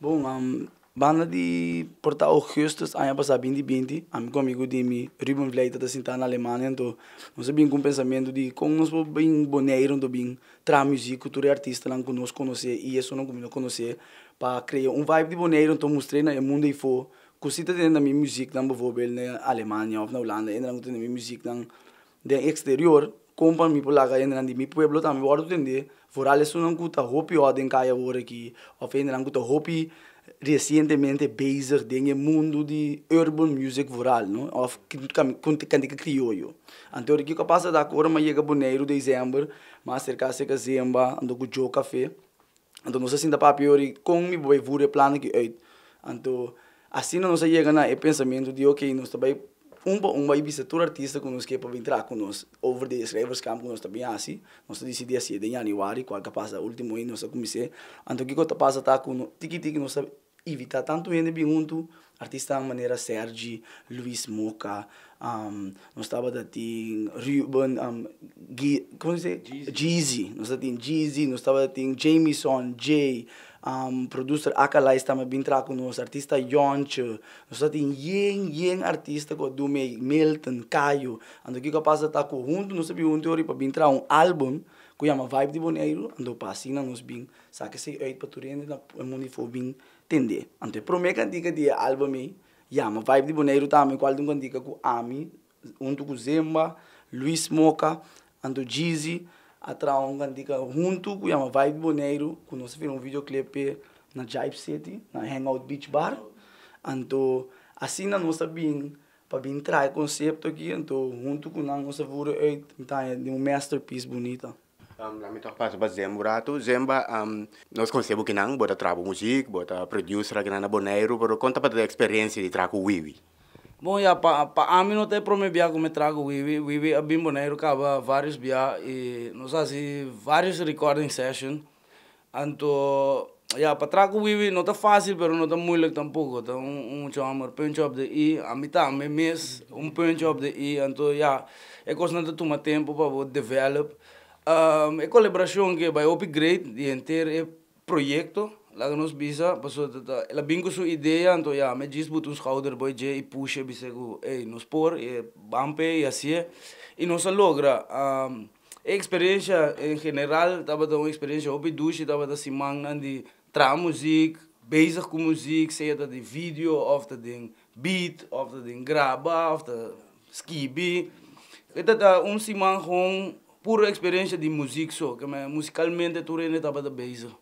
Bun, am banda de Portal Augustus aia pasa 2020. a cu amigo de mim ribun vlei tata tá sinta tá na Alemanha, então não bem com pensamento de como nós vamos bem boneiro, então bem trazer música, cultura e artista lá que nós conhecer e isso não como conhecer para criar um vibe de boneiro, então mostrei na né, mundo e for dentro da minha música né, não por exemplo na Alemanha ou na Holanda, and nang minha música mi music de exterior, compra mi pula ka yendran di mi pueblo tam war tu de vorale sunam ku ta hopi o den kaya ora ki of yendran ku ta hopi recentemente bezig dingen mundo de urban music voral, não? Of cantica crioulo. Anterior que eu passo da cor, mas chega boneiro de dezembro, mas cerca cerca zemba, ando com jo café. ando no sei se ainda para pior com me vure plano que oito. ando assim não sei chega na é pensamento de ok, nós também um um, e bisa todo artista que nos quer para entrar com nós, over the Ravers Camp, nós também assim, ah, nós decidimos assim, de janeiro, qual que passa, último ano, nós comecei, então que que passa, tá com, tiki-tiki, nós evitar tanto bem junto, artista de maneira Sergi, Luiz Moca, um, nós estava da tem Ruben, um, Gui, como se diz? Jeezy. Nós da tem Jeezy, nós estava da tem jamison Jay, um, producer acala está me bintra com nos artista Yonch, nós tem yen yen artista com do me Milton Caio, ando que que passa tá com junto, nós sabia um teoria para bintra um álbum que chama Vibe de Boneiro, ando passina nos bin, sabe que se oito para turene na mundo for bin tende. ando Ante promete dica de álbum aí, chama Vibe de Boneiro me qual de um dica com Ami, junto com Zemba, Luis Moca, ando Jizzy atrás um cantica junto, com a Vibe Boneiro, que nós fizemos um videoclipe na Jive City, na Hangout Beach Bar. Então, assim nós nossa bem para vir trazer conceito aqui, então, junto com a nossa fura, então, é um masterpiece bonita. Um, lá me toca para Zembra, tu Zemba, um, nós concebemos que não, bota trabo música, bota que aqui na Boneiro, para conta para a experiência de trago Wiwi. Bom, já, para pa, a mim não tem problema biá como trago o Ibi. O Ibi é bem bonito, acaba vários biá e nós assim vários recording sessions. Então, já, para trago o Ibi não tá fácil, mas não tá muito tampouco. Tá um, um chamar pinch up de I, a a me mês, um punch up de I. Então, já, é coisa que tomar tempo para develop. Um, é colaboração que vai upgrade e inteiro é projeto lagnos bisa paso tata labing ko su ideya anto ya me jis butun scouter boy je i puxa bise ko ei nos por e eh, bampe e assim e nos logra um, experiência em geral tava da uma experiência obi dushi tava da simang de tra music bezig com music seja da de vídeo of the de beat of the de graba of the skibi eta da um simang hong pura experiência de music só que musicalmente tu rene tava da bezig